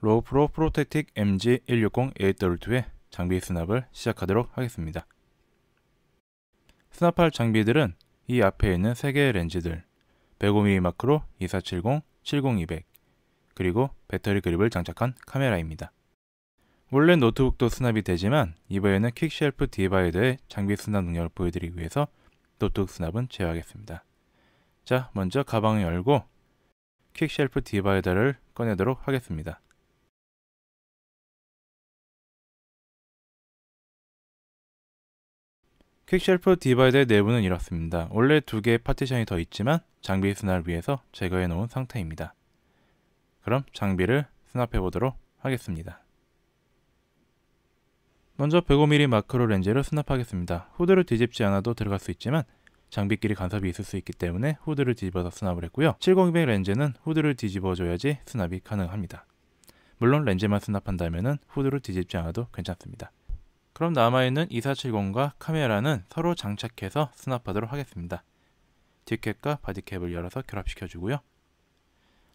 로프로 우 프로텍틱 m g 1 6 0 a 2의 장비 수납을 시작하도록 하겠습니다. 수납할 장비들은 이 앞에 있는 3개의 렌즈들 105mm 마크로 2470, 70200 그리고 배터리 그립을 장착한 카메라입니다. 원래 노트북도 수납이 되지만 이번에는 퀵쉘프 디바이더의 장비 수납 능력을 보여드리기 위해서 노트북 수납은 제외하겠습니다. 자 먼저 가방을 열고 퀵쉘프 디바이더를 꺼내도록 하겠습니다. 퀵쉘프 디바이더의 내부는 이렇습니다. 원래 두 개의 파티션이 더 있지만 장비 수납을 위해서 제거해 놓은 상태입니다. 그럼 장비를 수납해 보도록 하겠습니다. 먼저 105mm 마크로 렌즈를 수납하겠습니다. 후드를 뒤집지 않아도 들어갈 수 있지만 장비끼리 간섭이 있을 수 있기 때문에 후드를 뒤집어서 수납을 했고요. 70200 렌즈는 후드를 뒤집어줘야지 수납이 가능합니다. 물론 렌즈만 수납한다면 후드를 뒤집지 않아도 괜찮습니다. 그럼 남아있는 2470과 카메라는 서로 장착해서 수납하도록 하겠습니다. 뒷캡과 바디캡을 열어서 결합시켜주고요.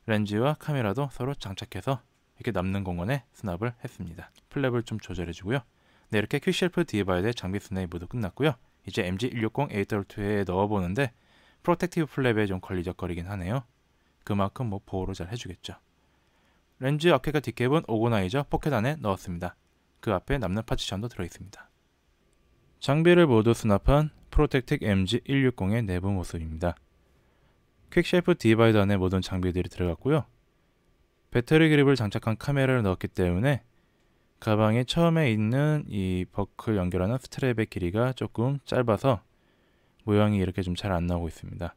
렌즈와 카메라도 서로 장착해서 이렇게 남는 공간에 수납을 했습니다. 플랩을 좀 조절해주고요. 네, 이렇게 퀵셀프 디바이드의 장비 수납이 모두 끝났고요. 이제 MG160A2에 넣어보는데 프로텍티브 플랩에 좀 걸리적거리긴 하네요. 그만큼 뭐 보호를 잘 해주겠죠. 렌즈 앞캡과 뒷캡은 오고나이저 포켓 안에 넣었습니다. 그 앞에 남는 파티션도 들어있습니다. 장비를 모두 수납한 프로텍틱 MG160의 내부 모습입니다. 퀵셰프 디바이더 안에 모든 장비들이 들어갔고요. 배터리 그립을 장착한 카메라를 넣었기 때문에 가방에 처음에 있는 이 버클 연결하는 스트랩의 길이가 조금 짧아서 모양이 이렇게 좀 잘 안 나오고 있습니다.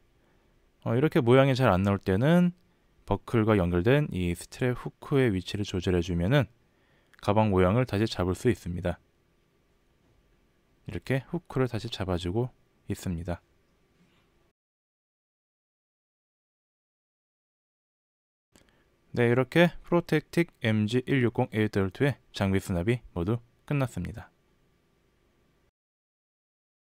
어, 이렇게 모양이 잘 안 나올 때는 버클과 연결된 이 스트랩 후크의 위치를 조절해주면은 가방 모양을 다시 잡을 수 있습니다. 이렇게 후크를 다시 잡아주고 있습니다. 네, 이렇게 프로텍틱 MG160A2의 장비 수납이 모두 끝났습니다.